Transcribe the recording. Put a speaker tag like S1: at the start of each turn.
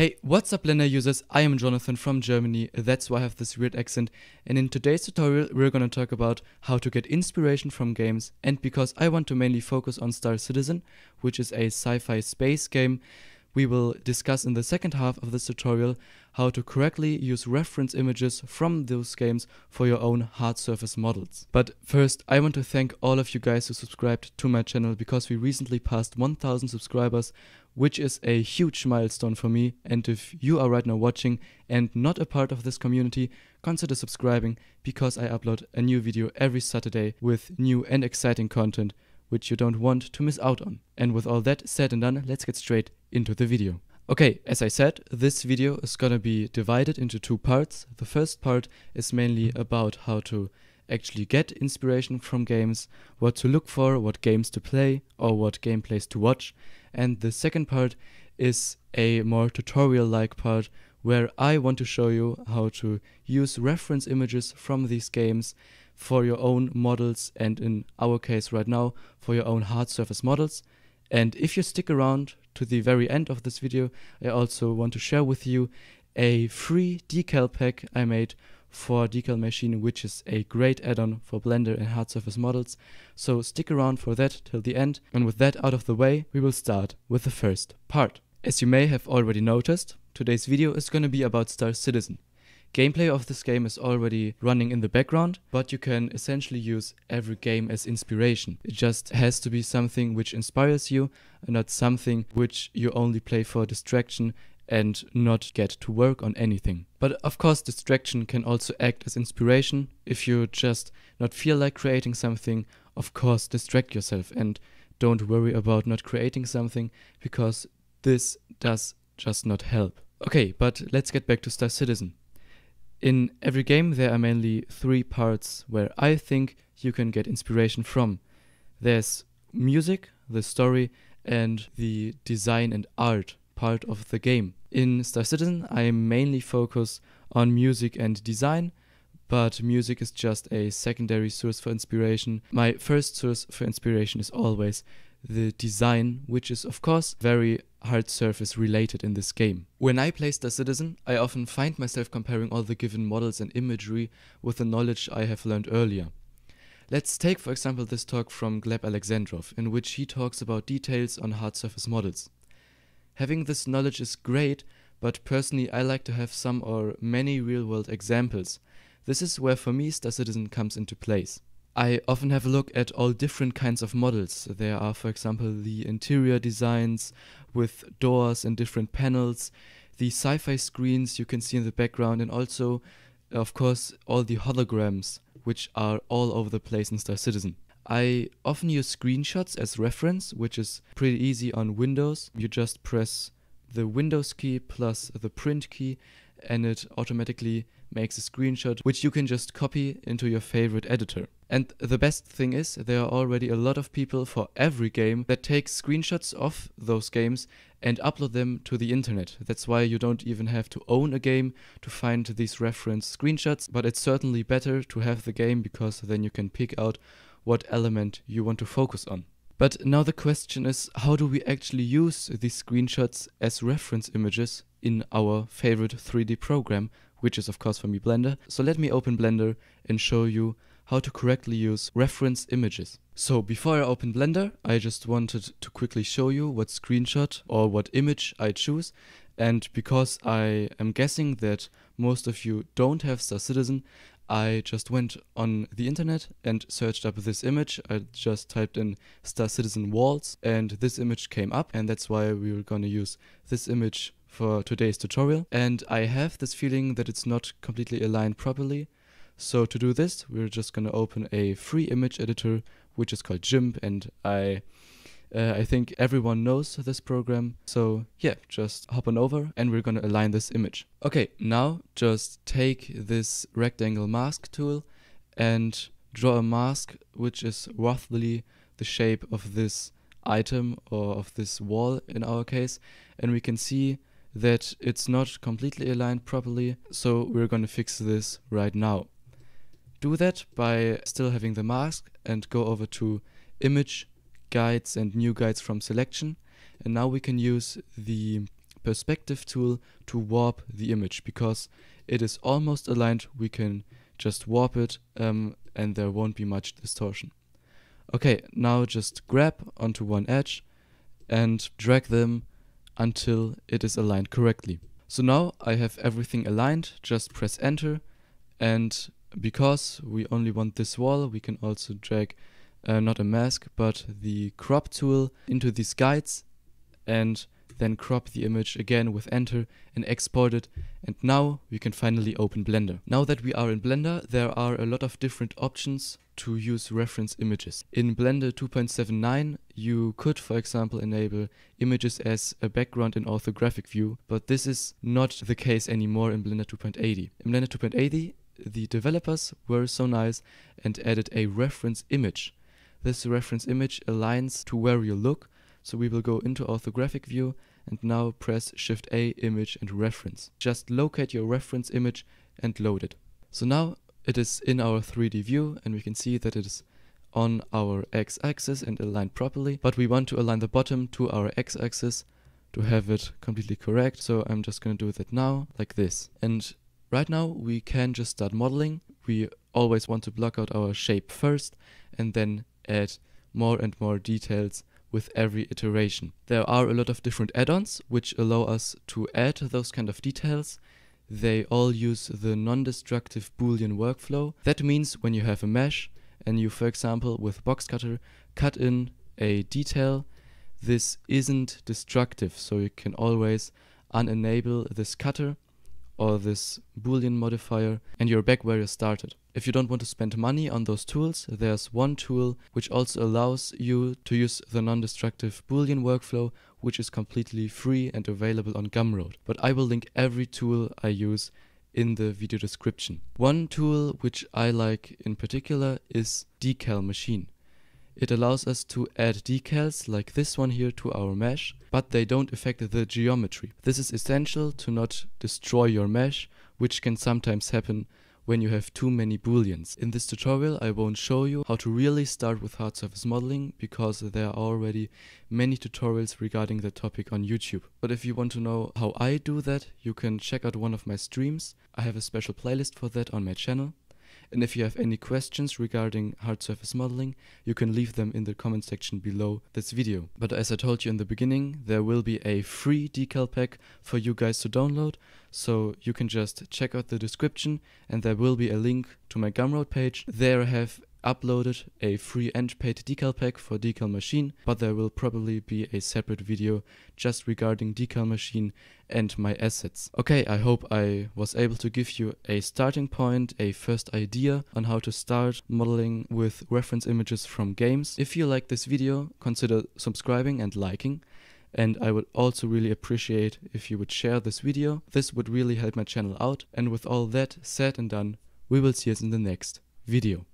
S1: Hey, what's up Blender users? I am Jonathan from Germany, that's why I have this weird accent and in today's tutorial we're gonna talk about how to get inspiration from games and because I want to mainly focus on Star Citizen, which is a sci-fi space game, we will discuss in the second half of this tutorial how to correctly use reference images from those games for your own hard surface models. But first, I want to thank all of you guys who subscribed to my channel because we recently passed 1000 subscribers which is a huge milestone for me. And if you are right now watching and not a part of this community, consider subscribing because I upload a new video every Saturday with new and exciting content, which you don't want to miss out on. And with all that said and done, let's get straight into the video. Okay, as I said, this video is gonna be divided into two parts. The first part is mainly about how to actually get inspiration from games, what to look for, what games to play, or what gameplays to watch. And the second part is a more tutorial like part where I want to show you how to use reference images from these games for your own models and in our case right now for your own hard surface models. And if you stick around to the very end of this video, I also want to share with you a free decal pack I made for Decal Machine, which is a great add-on for Blender and hard surface models, so stick around for that till the end, and with that out of the way, we will start with the first part. As you may have already noticed, today's video is gonna be about Star Citizen. Gameplay of this game is already running in the background, but you can essentially use every game as inspiration. It just has to be something which inspires you and not something which you only play for distraction and not get to work on anything. But of course, distraction can also act as inspiration. If you just not feel like creating something, of course, distract yourself and don't worry about not creating something because this does just not help. Okay, but let's get back to Star Citizen. In every game, there are mainly three parts where I think you can get inspiration from there's music, the story, and the design and art part of the game. In Star Citizen, I mainly focus on music and design, but music is just a secondary source for inspiration. My first source for inspiration is always the design, which is, of course, very hard surface related in this game. When I play Star Citizen, I often find myself comparing all the given models and imagery with the knowledge I have learned earlier. Let's take, for example, this talk from Gleb Alexandrov, in which he talks about details on hard surface models. Having this knowledge is great, but personally I like to have some or many real world examples. This is where for me Star Citizen comes into place. I often have a look at all different kinds of models. There are, for example, the interior designs with doors and different panels, the sci fi screens you can see in the background, and also, of course, all the holograms, which are all over the place in Star Citizen. I often use screenshots as reference, which is pretty easy on Windows. You just press the Windows key plus the print key and it automatically makes a screenshot which you can just copy into your favorite editor. And the best thing is there are already a lot of people for every game that take screenshots of those games and upload them to the internet. That's why you don't even have to own a game to find these reference screenshots, but it's certainly better to have the game because then you can pick out what element you want to focus on. But now the question is how do we actually use these screenshots as reference images in our favorite 3D program, which is of course for me Blender. So let me open Blender and show you how to correctly use reference images. So before I open Blender, I just wanted to quickly show you what screenshot or what image I choose. And because I am guessing that most of you don't have Star Citizen, I just went on the internet and searched up this image. I just typed in Star Citizen Walls and this image came up and that's why we were going to use this image for today's tutorial. And I have this feeling that it's not completely aligned properly. So to do this, we're just going to open a free image editor, which is called GIMP and I uh, I think everyone knows this program. So yeah, just hop on over and we're gonna align this image. Okay, now just take this rectangle mask tool and draw a mask which is roughly the shape of this item or of this wall in our case. And we can see that it's not completely aligned properly. So we're gonna fix this right now. Do that by still having the mask and go over to image guides and new guides from selection. And now we can use the perspective tool to warp the image because it is almost aligned. We can just warp it um, and there won't be much distortion. Okay, now just grab onto one edge and drag them until it is aligned correctly. So now I have everything aligned, just press enter and because we only want this wall, we can also drag uh, not a mask, but the crop tool into these guides and then crop the image again with enter and export it. And now we can finally open Blender. Now that we are in Blender, there are a lot of different options to use reference images. In Blender 2.79, you could, for example, enable images as a background in orthographic view, but this is not the case anymore in Blender 2.80. In Blender 2.80, the developers were so nice and added a reference image this reference image aligns to where you look, so we will go into orthographic view and now press Shift A, image and reference. Just locate your reference image and load it. So now it is in our 3D view and we can see that it is on our x-axis and aligned properly, but we want to align the bottom to our x-axis to have it completely correct. So I'm just going to do that now like this. And right now we can just start modeling. We always want to block out our shape first and then add more and more details with every iteration. There are a lot of different add-ons which allow us to add those kind of details. They all use the non-destructive Boolean workflow. That means when you have a mesh and you, for example, with box cutter, cut in a detail, this isn't destructive, so you can always unenable this cutter or this boolean modifier and you're back where you started. If you don't want to spend money on those tools, there's one tool which also allows you to use the non-destructive boolean workflow which is completely free and available on Gumroad. But I will link every tool I use in the video description. One tool which I like in particular is Decal Machine. It allows us to add decals like this one here to our mesh, but they don't affect the geometry. This is essential to not destroy your mesh, which can sometimes happen when you have too many booleans. In this tutorial I won't show you how to really start with hard surface modeling because there are already many tutorials regarding the topic on YouTube. But if you want to know how I do that, you can check out one of my streams. I have a special playlist for that on my channel. And if you have any questions regarding hard surface modeling, you can leave them in the comment section below this video. But as I told you in the beginning, there will be a free decal pack for you guys to download. So you can just check out the description and there will be a link to my Gumroad page. There I have uploaded a free and paid decal pack for decal machine but there will probably be a separate video just regarding decal machine and my assets okay i hope i was able to give you a starting point a first idea on how to start modeling with reference images from games if you like this video consider subscribing and liking and I would also really appreciate if you would share this video. This would really help my channel out. And with all that said and done, we will see us in the next video.